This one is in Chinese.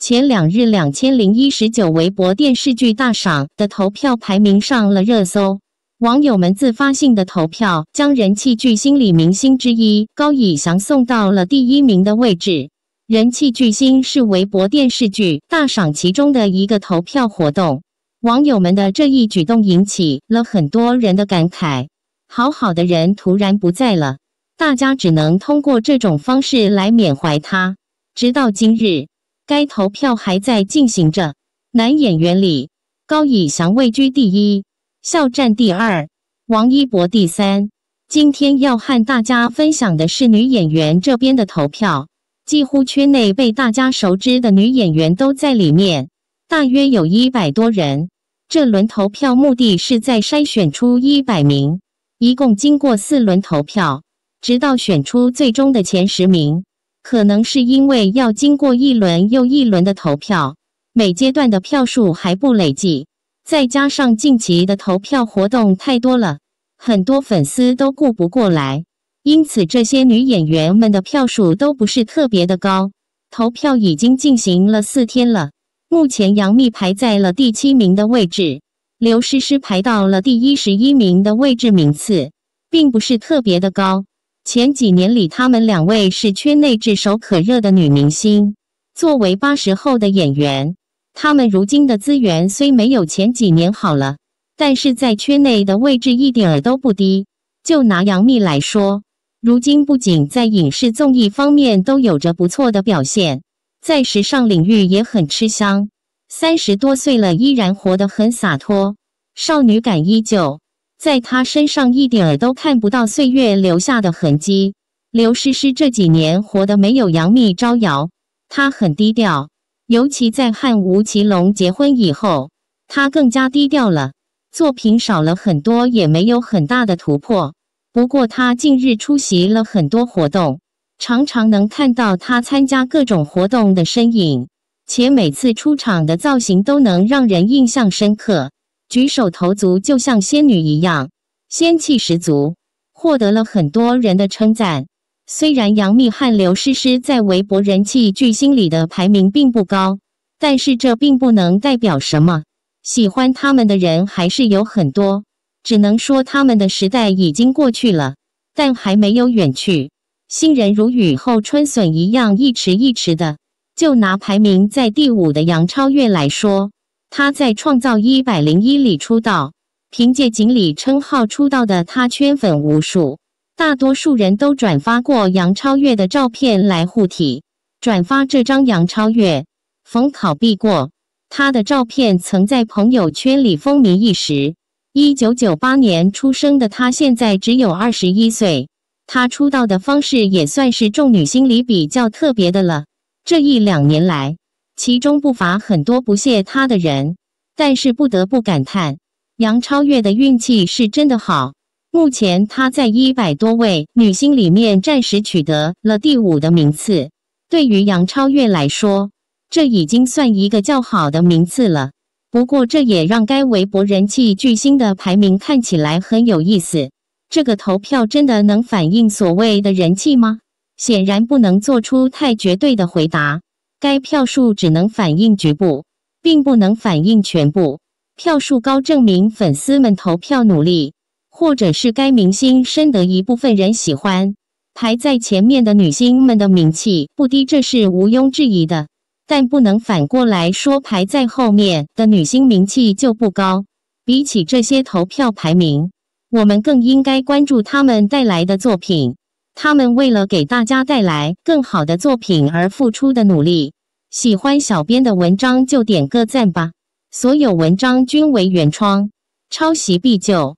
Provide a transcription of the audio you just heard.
前两日，两千零一十九微博电视剧大赏的投票排名上了热搜，网友们自发性的投票，将人气巨星、李明星之一高以翔送到了第一名的位置。人气巨星是微博电视剧大赏其中的一个投票活动，网友们的这一举动引起了很多人的感慨：好好的人突然不在了，大家只能通过这种方式来缅怀他。直到今日。该投票还在进行着，男演员里高以翔位居第一，肖战第二，王一博第三。今天要和大家分享的是女演员这边的投票，几乎圈内被大家熟知的女演员都在里面，大约有一百多人。这轮投票目的是在筛选出一百名，一共经过四轮投票，直到选出最终的前十名。可能是因为要经过一轮又一轮的投票，每阶段的票数还不累计，再加上近期的投票活动太多了，很多粉丝都顾不过来，因此这些女演员们的票数都不是特别的高。投票已经进行了四天了，目前杨幂排在了第七名的位置，刘诗诗排到了第十一名的位置，名次并不是特别的高。前几年里，他们两位是圈内炙手可热的女明星。作为八十后的演员，他们如今的资源虽没有前几年好了，但是在圈内的位置一点儿都不低。就拿杨幂来说，如今不仅在影视综艺方面都有着不错的表现，在时尚领域也很吃香。三十多岁了，依然活得很洒脱，少女感依旧。在他身上一点儿都看不到岁月留下的痕迹。刘诗诗这几年活得没有杨幂招摇，她很低调，尤其在和吴奇隆结婚以后，她更加低调了。作品少了很多，也没有很大的突破。不过她近日出席了很多活动，常常能看到她参加各种活动的身影，且每次出场的造型都能让人印象深刻。举手投足就像仙女一样，仙气十足，获得了很多人的称赞。虽然杨幂和刘诗诗在微博人气巨星里的排名并不高，但是这并不能代表什么。喜欢他们的人还是有很多，只能说他们的时代已经过去了，但还没有远去。新人如雨后春笋一样一池一池的。就拿排名在第五的杨超越来说。他在《创造一百零一》里出道，凭借“锦鲤”称号出道的他圈粉无数，大多数人都转发过杨超越的照片来护体。转发这张杨超越，逢考必过。他的照片曾在朋友圈里风靡一时。一九九八年出生的他，现在只有二十一岁。他出道的方式也算是众女心里比较特别的了。这一两年来。其中不乏很多不屑他的人，但是不得不感叹，杨超越的运气是真的好。目前她在一百多位女星里面暂时取得了第五的名次，对于杨超越来说，这已经算一个较好的名次了。不过这也让该微博人气巨星的排名看起来很有意思。这个投票真的能反映所谓的人气吗？显然不能做出太绝对的回答。该票数只能反映局部，并不能反映全部。票数高证明粉丝们投票努力，或者是该明星深得一部分人喜欢。排在前面的女星们的名气不低，这是毋庸置疑的。但不能反过来说，排在后面的女星名气就不高。比起这些投票排名，我们更应该关注他们带来的作品。他们为了给大家带来更好的作品而付出的努力，喜欢小编的文章就点个赞吧。所有文章均为原创，抄袭必究。